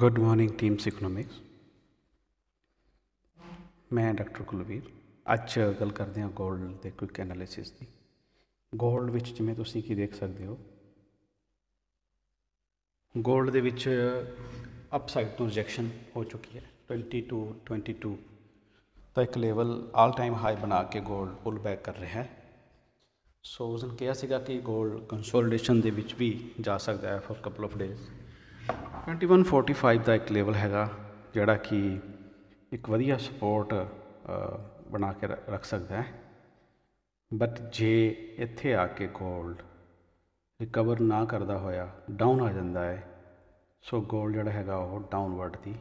good morning team economics ਮੈਂ doctor Kulvir ਅੱਜ ਗੱਲ ਕਰਦੇ ਹਾਂ 골ਡ ਦੇ ਕੁਇਕ ਐਨਾਲਿਸਿਸ ਦੀ 골ਡ ਵਿੱਚ ਜਿਵੇਂ ਤੁਸੀਂ ਕੀ ਦੇਖ ਸਕਦੇ ਹੋ 골ਡ ਦੇ ਵਿੱਚ ਅਪਸਾਈਡ ਤੋਂ ਰਿਜੈਕਸ਼ਨ ਹੋ ਚੁੱਕੀ ਹੈ 22 22 ਤਾਂ ਇੱਕ ਲੈਵਲ ਆਲ ਟਾਈਮ ਹਾਈ ਬਣਾ ਕੇ 골ਡ ਪੁੱਲ ਬੈਕ ਕਰ ਰਿਹਾ ਹੈ ਸੋ ਉਸਨ ਕਿਹਾ ਸੀਗਾ ਕਿ 골ਡ ਕੰਸੋਲੀਡੇਸ਼ਨ ਦੇ ਵਿੱਚ ਵੀ ਜਾ ਸਕਦਾ ਹੈ ਫॉर ਕਪਲ ਆਫ ਡੇਜ਼ 2145 ਦਾ ਇੱਕ ਲੈਵਲ ਹੈਗਾ ਜਿਹੜਾ ਕਿ ਇੱਕ ਵਧੀਆ ਸਪੋਰਟ ਬਣਾ ਕੇ ਰੱਖ ਸਕਦਾ ਹੈ ਬਟ ਜੇ ਇੱਥੇ ਆ ਕੇ ਗੋਲਡ ਰਿਕਵਰ ਨਾ ਕਰਦਾ ਹੋਇਆ ਡਾਊਨ ਆ ਜਾਂਦਾ ਹੈ ਸੋ ਗੋਲਡ ਜਿਹੜਾ ਹੈਗਾ ਉਹ ਡਾਊਨਵਰਡ ਦੀ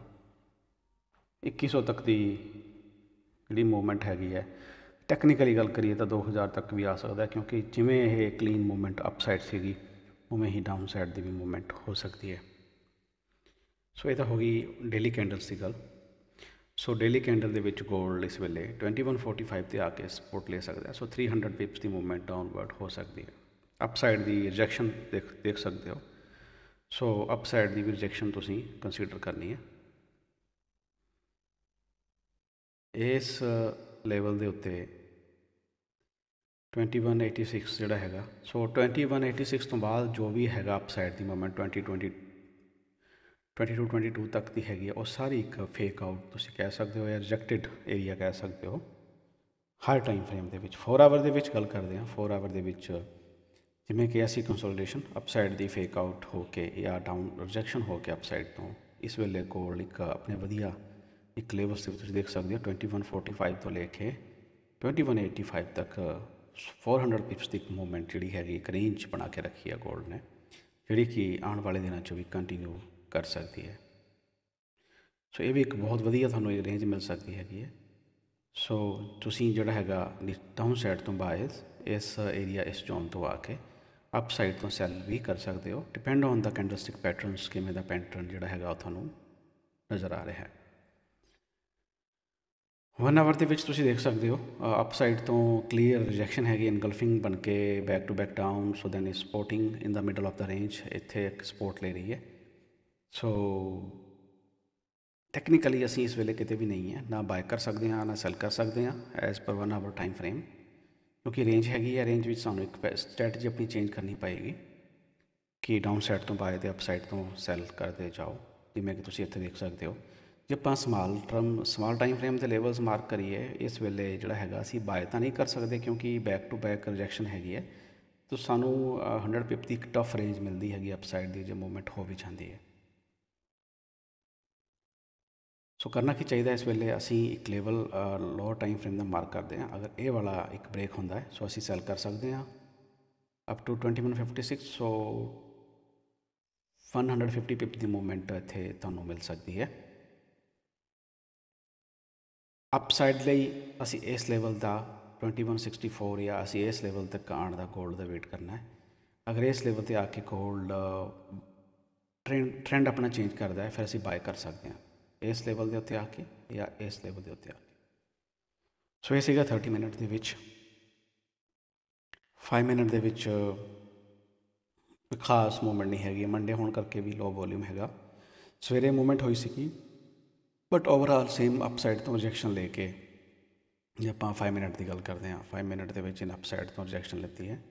2100 ਤੱਕ ਦੀ ਜਿਹੜੀ ਮੂਵਮੈਂਟ ਹੈਗੀ ਹੈ ਟੈਕਨੀਕਲੀ ਗੱਲ ਕਰੀਏ ਤਾਂ 2000 ਤੱਕ ਵੀ ਆ ਸਕਦਾ ਕਿਉਂਕਿ ਜਿਵੇਂ ਇਹ ਕਲੀਨ ਮੂਵਮੈਂਟ ਅਪਸਾਈਡ ਸੀਗੀ ਉਵੇਂ ਹੀ ਡਾਊਨਸਾਈਡ ਦੀ ਵੀ ਮੂਵਮੈਂਟ ਹੋ ਸਕਦੀ ਹੈ ਸੋ ਇਹ ਤਾਂ ਹੋ ਗਈ ਡੇਲੀ ਕੈਂਡਲਸ ਦੀ ਗੱਲ ਸੋ ਡੇਲੀ ਕੈਂਡਲ ਦੇ ਵਿੱਚ ਗੋਲਡ ਇਸ ਵੇਲੇ 2145 ਤੇ ਆ ਕੇ ਸਪੋਰਟ ਲੈ ਸਕਦਾ ਸੋ 300 ਪਿਪਸ ਦੀ ਮੂਵਮੈਂਟ ਡਾਊਨਵਰਡ ਹੋ ਸਕਦੀ ਹੈ ਅਪਸਾਈਡ ਦੀ ਰਿਜੈਕਸ਼ਨ ਦੇਖ ਦੇਖ ਸਕਦੇ ਹੋ ਸੋ ਅਪਸਾਈਡ ਦੀ ਵੀ ਰਿਜੈਕਸ਼ਨ ਤੁਸੀਂ ਕੰਸੀਡਰ ਕਰਨੀ ਹੈ ਇਸ ਲੈਵਲ ਦੇ ਉੱਤੇ 2186 ਜਿਹੜਾ ਹੈਗਾ ਸੋ 2186 ਤੋਂ ਬਾਅਦ ਜੋ ਵੀ ਹੈਗਾ ਅਪਸਾਈਡ ਦੀ ਮੂਵਮੈਂਟ 2020 22 22 ਤੱਕ ਦੀ ਹੈਗੀ ਆ ਉਹ ਸਾਰੀ ਇੱਕ ਫੇਕ ਆਊਟ ਤੁਸੀਂ ਕਹਿ ਸਕਦੇ ਹੋ ਜਾਂ ਰਿਜੈਕਟਡ ਏਰੀਆ ਕਹਿ ਸਕਦੇ ਹੋ ਹਰ ਟਾਈਮ ਫਰੇਮ ਦੇ ਵਿੱਚ 4 ਆਵਰ ਦੇ ਵਿੱਚ ਗੱਲ ਕਰਦੇ ਹਾਂ 4 ਆਵਰ ਦੇ ਵਿੱਚ ਜਿਵੇਂ ਕਿ ਐਸੀ ਕੰਸੋਲੀਡੇਸ਼ਨ ਅਪਸਾਈਡ ਦੀ ਫੇਕ ਆਊਟ ਹੋ ਕੇ ਜਾਂ ਡਾਊਨ ਰਿਜੈਕਸ਼ਨ ਹੋ ਕੇ ਅਪਸਾਈਡ ਤੋਂ ਇਸ ਵੇਲੇ ਕੋਲ ਇੱਕ ਆਪਣੇ ਵਧੀਆ ਇੱਕ ਲੇਵਲਸ ਤੇ ਤੁਸੀਂ ਦੇਖ ਸਕਦੇ ਹੋ 2145 ਤੋਂ ਲੈ ਕੇ 2185 ਤੱਕ 400 ਪਿਪਸ ਦੀ ਮੂਵਮੈਂਟ ਜਿਹੜੀ ਹੈਗੀ ਇੱਕ ਰੇਂਜ ਬਣਾ ਕੇ ਰੱਖੀ ਆ ਗੋਲਡ ਨੇ ਜਿਹੜੀ ਕਿ ਆਉਣ ਵਾਲੇ ਦਿਨਾਂ 'ਚ ਵੀ ਕੰਟੀਨਿਊ ਕਰ ਸਕਦੀ ਹੈ ਸੋ ਇਹ ਵੀ ਇੱਕ ਬਹੁਤ ਵਧੀਆ ਤੁਹਾਨੂੰ ਇਹ ਰੇਂਜ ਮਿਲ ਸਕਦੀ ਹੈਗੀ ਹੈ ਸੋ ਤੁਸੀਂ ਜਿਹੜਾ ਹੈਗਾ ਡਾਊਨ ਸਾਈਡ ਤੋਂ ਬਾਇਸ ਇਸ ਏਰੀਆ ਇਸ ਜ਼ੋਨ ਤੋਂ ਆ ਕੇ ਅਪ ਸਾਈਡ ਤੋਂ ਸੈਲ ਵੀ ਕਰ ਸਕਦੇ ਹੋ depend on the candlestick patterns ਕਿਵੇਂ ਦਾ ਪੈਟਰਨ ਜਿਹੜਾ ਹੈਗਾ ਉਹ ਤੁਹਾਨੂੰ ਨਜ਼ਰ ਆ ਰਿਹਾ ਹੈ 1 ਆਵਰ ਦੇ ਵਿੱਚ ਤੁਸੀਂ ਦੇਖ ਸਕਦੇ ਹੋ ਅਪ ਸਾਈਡ ਤੋਂ ਕਲੀਅਰ ਰਿਜੈਕਸ਼ਨ ਹੈਗੀ ਇਨਗਲਫਿੰਗ ਬਣ ਕੇ back to back down so then ਇਸ supporting in the middle of the range ਇੱਥੇ ਇੱਕ ਸਪੋਰਟ ਲੈ ਰਹੀ ਹੈ ਸੋ ਟੈਕਨੀਕਲੀ ਅਸੀਂ ਇਸ ਵੇਲੇ ਕਿਤੇ ਵੀ ਨਹੀਂ ਹੈ ਨਾ ਬਾਇਕ ਕਰ ਸਕਦੇ ਹਾਂ ਨਾ ਸੈਲ ਕਰ ਸਕਦੇ ਹਾਂ as per one hour time frame ਕਿਉਂਕਿ ਰੇਂਜ ਹੈਗੀ ਹੈ ਰੇਂਜ ਵਿੱਚ ਸਾਨੂੰ ਇੱਕ ਸਟ੍ਰੈਟਜੀ ਆਪਣੀ ਚੇਂਜ ਕਰਨੀ ਪਏਗੀ ਕਿ ਡਾਊਨ ਸਾਈਡ ਤੋਂ ਬਾਏ ਤੇ ਅਪ ਸਾਈਡ ਤੋਂ ਸੈਲ ਕਰਦੇ ਜਾਓ ਜਿਵੇਂ ਕਿ ਤੁਸੀਂ ਇੱਥੇ ਦੇਖ ਸਕਦੇ ਹੋ ਜੇ ਆਪਾਂ small term small time frame ਦੇ ਲੈਵਲਸ ਮਾਰਕ ਕਰੀਏ ਇਸ ਵੇਲੇ ਜਿਹੜਾ ਹੈਗਾ ਅਸੀਂ ਬਾਏ ਤਾਂ ਨਹੀਂ ਕਰ ਸਕਦੇ ਕਿਉਂਕਿ ਬੈਕ ਟੂ ਬੈਕ ਰਿਜੈਕਸ਼ਨ ਹੈਗੀ ਹੈ ਤੋਂ ਸਾਨੂੰ 100 ਪਿਪ ਦੀ ਇੱਕ ਟਫ ਰੇਂਜ ਮਿਲਦੀ ਹੈਗੀ ਅਪ ਸਾਈਡ ਦੀ ਜੇ ਮੂਵਮੈਂਟ ਹੋ ਵੀ ਜਾਂਦੀ ਹੈ ਸੋ ਕਰਨਾ ਕੀ ਚਾਹੀਦਾ ਇਸ ਵੇਲੇ ਅਸੀਂ ਇੱਕ ਲੇਵਲ ਲੋਅਰ ਟਾਈਮ ਫਰੇਮ ਦਾ ਮਾਰਕ ਕਰਦੇ ਹਾਂ ਅਗਰ ਇਹ ਵਾਲਾ ਇੱਕ ਬ੍ਰੇਕ ਹੁੰਦਾ ਹੈ ਸੋ ਅਸੀਂ ਸੈਲ ਕਰ ਸਕਦੇ ਹਾਂ ਅਪ ਟੂ 2156 ਸੋ 150 ਪਿਪ ਦੀ ਮੂਵਮੈਂਟ ਇੱਥੇ ਤੁਹਾਨੂੰ ਮਿਲ ਸਕਦੀ ਹੈ ਅਪਸਾਈਡ ਲਈ ਅਸੀਂ ਇਸ ਲੈਵਲ ਦਾ 2164 ਜਾਂ ਅਸੀਂ ਇਸ ਲੈਵਲ ਤੱਕ ਆਣ ਦਾ ਗੋਲਡ ਦਾ ਵੇਟ ਕਰਨਾ ਹੈ ਅਗਰ ਇਸ ਲੈਵਲ ਤੇ ਆ ਕੇ ਗੋਲਡ ਟ੍ਰੈਂਡ ਆਪਣਾ ਚੇਂਜ ਕਰਦਾ ਹੈ ਫਿਰ ਅਸੀਂ ਬਾਏ ਕਰ ਸਕਦੇ ਹਾਂ ਇਸ ਲੈਵਲ ਦੇ ਉੱਤੇ ਆ ਕੇ ਜਾਂ ਇਸ ਲੈਵਲ ਦੇ ਉੱਤੇ ਆ ਕੇ ਸੋ ਇਹ ਸੀਗਾ 30 ਮਿੰਟ ਦੇ ਵਿੱਚ 5 ਮਿੰਟ ਦੇ ਵਿੱਚ ਖਾਸ ਮੂਵਮੈਂਟ ਨਹੀਂ ਹੈਗੀ ਮੰਡੇ ਹੋਣ ਕਰਕੇ ਵੀ ਲੋ ਵੋਲਿਊਮ ਹੈਗਾ ਸਵੇਰੇ ਮੂਵਮੈਂਟ ਹੋਈ ਸੀਗੀ ਬਟ ਓਵਰਆਲ ਸੇਮ ਅਪਸਾਈਡ ਤੋਂ ਰਿਜੈਕਸ਼ਨ ਲੈ ਕੇ ਜੇ ਆਪਾਂ 5 ਮਿੰਟ ਦੀ ਗੱਲ ਕਰਦੇ ਹਾਂ 5 ਮਿੰਟ ਦੇ ਵਿੱਚ ਇਨ ਅਪਸਾਈਡ ਤੋਂ ਰਿਜੈਕਸ਼ਨ ਲੈਤੀ ਹੈ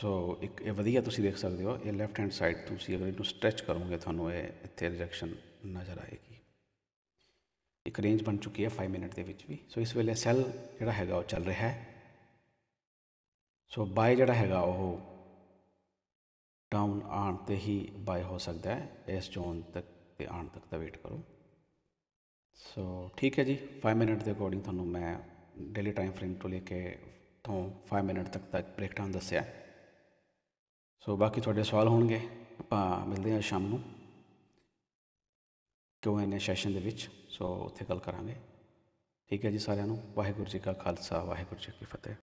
ਸੋ ਇੱਕ ਇਹ ਵਧੀਆ ਤੁਸੀਂ ਦੇਖ ਸਕਦੇ ਹੋ ਇਹ ਲੈਫਟ ਹੈਂਡ ਸਾਈਡ ਤੁਸੀਂ ਅਗਰ ਇਹਨੂੰ ਸਟ੍ਰੈਚ ਕਰੋਗੇ ਤੁਹਾਨੂੰ ਇਹ ਇੱਥੇ ਰਿਜੈਕਸ਼ਨ ਨਜ਼ਰ ਆਏਗੀ ਇੱਕ ਰੇਂਜ ਬਣ ਚੁੱਕੀ ਹੈ 5 ਮਿੰਟ ਦੇ ਵਿੱਚ ਵੀ ਸੋ ਇਸ ਵੇਲੇ ਸੈਲ ਜਿਹੜਾ ਹੈਗਾ ਉਹ ਚੱਲ ਰਿਹਾ ਹੈ ਸੋ ਬਾਏ ਜਿਹੜਾ ਹੈਗਾ ਉਹ ਡਾਊਨ ਆਣ ਤੇ ਹੀ ਬਾਏ ਹੋ ਸਕਦਾ ਹੈ ਇਸ ਜ਼ੋਨ ਤੱਕ ਤੇ ਆਣ ਤੱਕ ਦਾ ਵੇਟ ਕਰੋ ਸੋ ਠੀਕ ਹੈ ਜੀ 5 ਮਿੰਟ ਦੇ ਅਕੋਰਡਿੰਗ ਤੁਹਾਨੂੰ ਮੈਂ ਡੇਲੀ ਟਾਈਮ ਫਰੇਮ ਤੋਂ ਲੈ ਕੇ ਤੋਂ 5 ਮਿੰਟ ਤੱਕ ਦਾ ਬ੍ਰੇਕਡਾਊਨ ਦੱਸਿਆ ਸੋ ਬਾਕੀ ਤੁਹਾਡੇ ਸਵਾਲ ਹੋਣਗੇ ਆਪਾਂ ਮਿਲਦੇ ਹਾਂ ਸ਼ਾਮ ਨੂੰ ਕਿਉਂ ਇਹਨੇ ਸੈਸ਼ਨ ਦੇ ਵਿੱਚ ਸੋ ਉੱਥੇ ਗੱਲ ਕਰਾਂਗੇ ਠੀਕ ਹੈ ਜੀ ਸਾਰਿਆਂ ਨੂੰ ਵਾਹਿਗੁਰੂ ਜੀ ਕਾ ਖਾਲਸਾ ਵਾਹਿਗੁਰੂ ਜੀ ਕੀ ਫਤਿਹ